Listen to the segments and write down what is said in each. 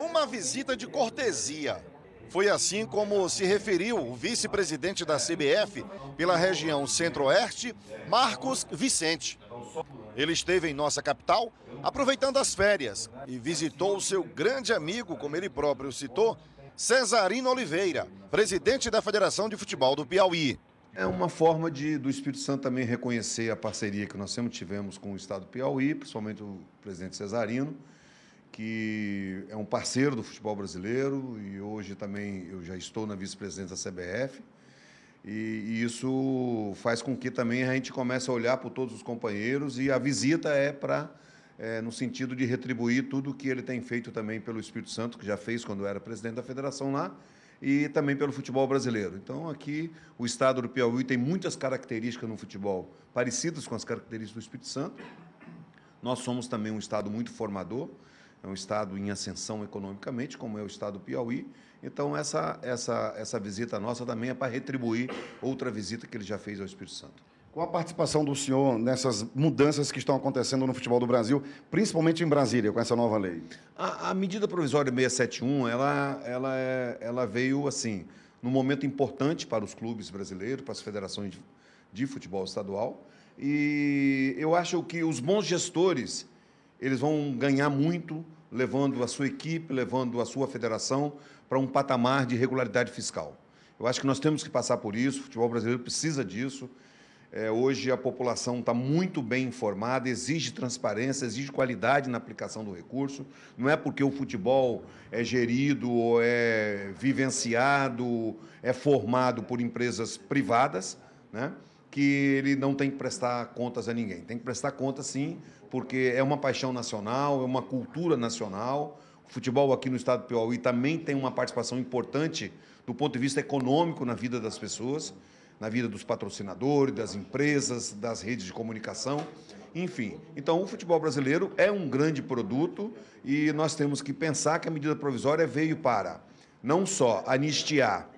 uma visita de cortesia. Foi assim como se referiu o vice-presidente da CBF pela região Centro-Oeste, Marcos Vicente. Ele esteve em nossa capital aproveitando as férias e visitou o seu grande amigo, como ele próprio citou, Cesarino Oliveira, presidente da Federação de Futebol do Piauí. É uma forma de, do Espírito Santo também reconhecer a parceria que nós sempre tivemos com o Estado do Piauí, principalmente o presidente Cesarino, que é um parceiro do futebol brasileiro e hoje também eu já estou na vice-presidência da CBF. E, isso faz com que também a gente comece a olhar por todos os companheiros e a visita é para é, no sentido de retribuir tudo que ele tem feito também pelo Espírito Santo, que já fez quando era presidente da federação lá, e também pelo futebol brasileiro. Então, aqui, o estado do Piauí tem muitas características no futebol parecidas com as características do Espírito Santo. Nós somos também um estado muito formador, é um estado em ascensão economicamente, como é o estado do Piauí. Então, essa, essa, essa visita nossa também é para retribuir outra visita que ele já fez ao Espírito Santo. Com a participação do senhor nessas mudanças que estão acontecendo no futebol do Brasil, principalmente em Brasília, com essa nova lei? A, a medida provisória 671, ela, ela, é, ela veio assim, num momento importante para os clubes brasileiros, para as federações de, de futebol estadual. E eu acho que os bons gestores eles vão ganhar muito levando a sua equipe, levando a sua federação para um patamar de regularidade fiscal. Eu acho que nós temos que passar por isso, o futebol brasileiro precisa disso. É, hoje a população está muito bem informada, exige transparência, exige qualidade na aplicação do recurso. Não é porque o futebol é gerido ou é vivenciado, é formado por empresas privadas, né? que ele não tem que prestar contas a ninguém. Tem que prestar contas, sim, porque é uma paixão nacional, é uma cultura nacional. O futebol aqui no estado do Piauí também tem uma participação importante do ponto de vista econômico na vida das pessoas, na vida dos patrocinadores, das empresas, das redes de comunicação, enfim. Então, o futebol brasileiro é um grande produto e nós temos que pensar que a medida provisória veio para não só anistiar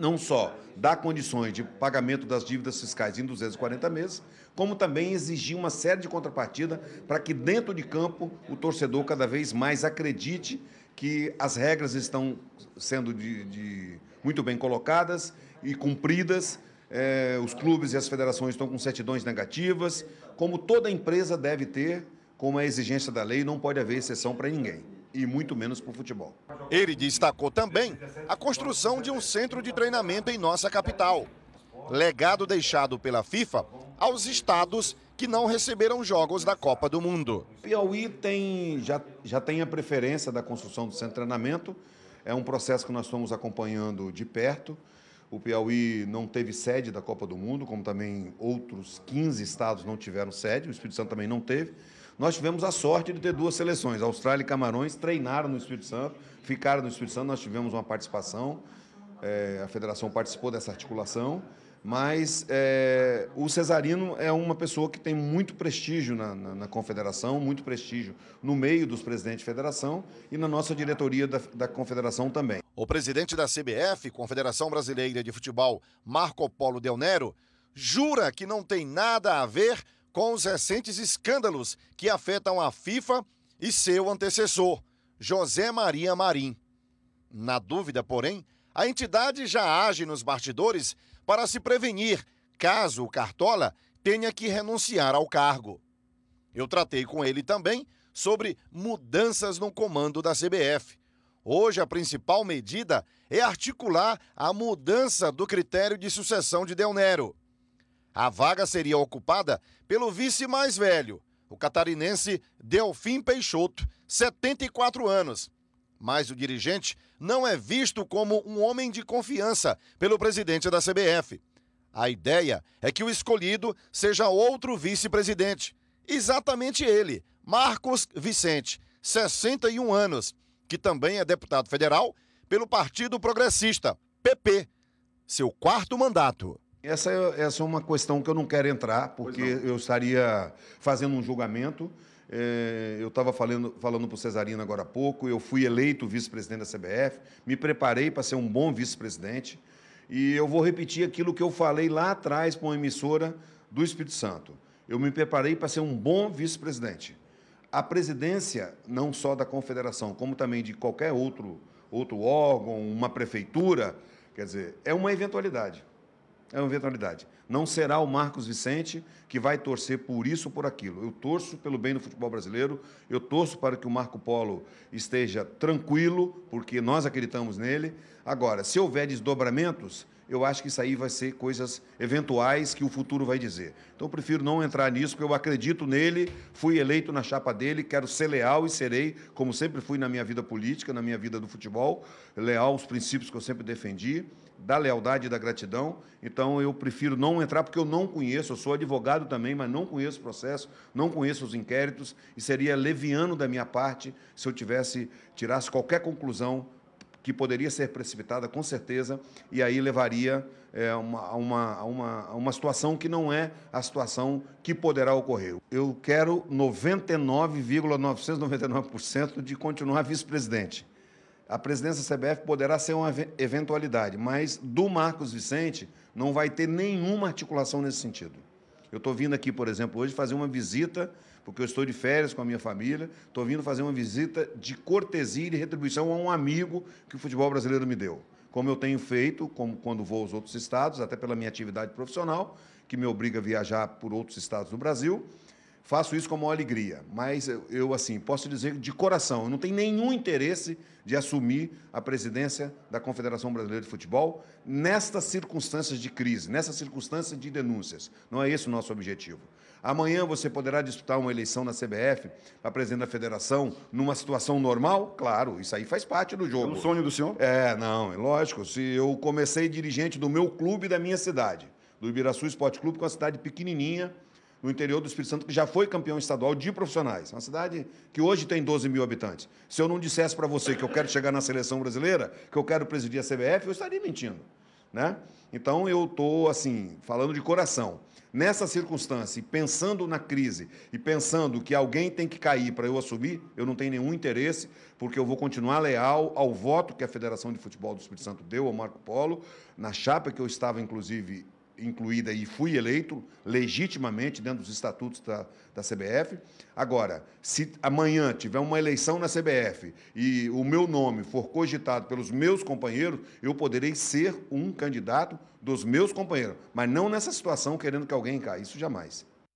não só dar condições de pagamento das dívidas fiscais em 240 meses, como também exigir uma série de contrapartida para que dentro de campo o torcedor cada vez mais acredite que as regras estão sendo de, de muito bem colocadas e cumpridas. É, os clubes e as federações estão com certidões negativas, como toda empresa deve ter, como é a exigência da lei, não pode haver exceção para ninguém e muito menos para o futebol. Ele destacou também a construção de um centro de treinamento em nossa capital. Legado deixado pela FIFA aos estados que não receberam jogos da Copa do Mundo. Piauí tem, já, já tem a preferência da construção do centro de treinamento. É um processo que nós estamos acompanhando de perto. O Piauí não teve sede da Copa do Mundo, como também outros 15 estados não tiveram sede, o Espírito Santo também não teve. Nós tivemos a sorte de ter duas seleções, Austrália e Camarões, treinaram no Espírito Santo, ficaram no Espírito Santo, nós tivemos uma participação, é, a federação participou dessa articulação, mas é, o Cesarino é uma pessoa que tem muito prestígio na, na, na, confederação, muito prestígio no meio dos presidentes de federação e na nossa diretoria da, da confederação também. O presidente da CBF, Confederação Brasileira de Futebol, Marco Polo Del Nero, jura que não tem nada a ver com os recentes escândalos que afetam a FIFA e seu antecessor, José Maria Marim. Na dúvida, porém, a entidade já age nos bastidores para se prevenir caso o Cartola tenha que renunciar ao cargo. Eu tratei com ele também sobre mudanças no comando da CBF. Hoje, a principal medida é articular a mudança do critério de sucessão de Del Nero. A vaga seria ocupada pelo vice mais velho, o catarinense Delfim Peixoto, 74 anos. Mas o dirigente não é visto como um homem de confiança pelo presidente da CBF. A ideia é que o escolhido seja outro vice-presidente. Exatamente ele, Marcos Vicente, 61 anos, que também é deputado federal pelo Partido Progressista, PP, seu quarto mandato. Essa é, essa é uma questão que eu não quero entrar, porque eu estaria fazendo um julgamento. É, eu estava falando, falando para o Cesarino agora há pouco, eu fui eleito vice-presidente da CBF, me preparei para ser um bom vice-presidente, e eu vou repetir aquilo que eu falei lá atrás para uma emissora do Espírito Santo. Eu me preparei para ser um bom vice-presidente. A presidência, não só da confederação, como também de qualquer outro, outro órgão, uma prefeitura, quer dizer, é uma eventualidade é uma eventualidade. Não será o Marcos Vicente que vai torcer por isso ou por aquilo. Eu torço pelo bem do futebol brasileiro, eu torço para que o Marco Polo esteja tranquilo, porque nós acreditamos nele. Agora, se houver desdobramentos, eu acho que isso aí vai ser coisas eventuais que o futuro vai dizer. Então eu prefiro não entrar nisso, porque eu acredito nele, fui eleito na chapa dele, quero ser leal e serei, como sempre fui na minha vida política, na minha vida do futebol, leal aos princípios que eu sempre defendi, da lealdade e da gratidão. Então eu prefiro não entrar, porque eu não conheço, eu sou advogado também, mas não conheço o processo, não conheço os inquéritos, e seria leviano da minha parte se eu tivesse, tirasse qualquer conclusão que poderia ser precipitada, com certeza, e aí levaria é, uma, uma, uma, uma situação que não é a situação que poderá ocorrer. Eu quero 99,999% de continuar vice-presidente. A presidência da CBF poderá ser uma eventualidade, mas do Marcos Vicente não vai ter nenhuma articulação nesse sentido. Eu estou vindo aqui, por exemplo, hoje fazer uma visita porque eu estou de férias com a minha família, estou vindo fazer uma visita de cortesia e de retribuição a um amigo que o futebol brasileiro me deu. Como eu tenho feito, como quando vou aos outros estados, até pela minha atividade profissional, que me obriga a viajar por outros estados do Brasil, faço isso com uma alegria. Mas eu, assim, posso dizer de coração, eu não tenho nenhum interesse de assumir a presidência da Confederação Brasileira de Futebol nestas circunstâncias de crise, nessas circunstâncias de denúncias. Não é esse o nosso objetivo. Amanhã você poderá disputar uma eleição na CBF para presidente da federação numa situação normal? Claro, isso aí faz parte do jogo. É um sonho do senhor? É, não, é lógico. Se eu comecei dirigente do meu clube da minha cidade, do Ibiraçu Esporte Clube, que é uma cidade pequenininha, no interior do Espírito Santo, que já foi campeão estadual de profissionais. Uma cidade que hoje tem 12 mil habitantes. Se eu não dissesse para você que eu quero chegar na seleção brasileira, que eu quero presidir a CBF, eu estaria mentindo. Né? Então eu estou assim, falando de coração. Nessa circunstância, pensando na crise e pensando que alguém tem que cair para eu assumir, eu não tenho nenhum interesse, porque eu vou continuar leal ao voto que a Federação de Futebol do Espírito Santo deu ao Marco Polo, na chapa que eu estava, inclusive, incluída e fui eleito legitimamente dentro dos estatutos da, da CBF. Agora, se amanhã tiver uma eleição na CBF e o meu nome for cogitado pelos meus companheiros, eu poderei ser um candidato dos meus companheiros, mas não nessa situação querendo que alguém caia, isso jamais.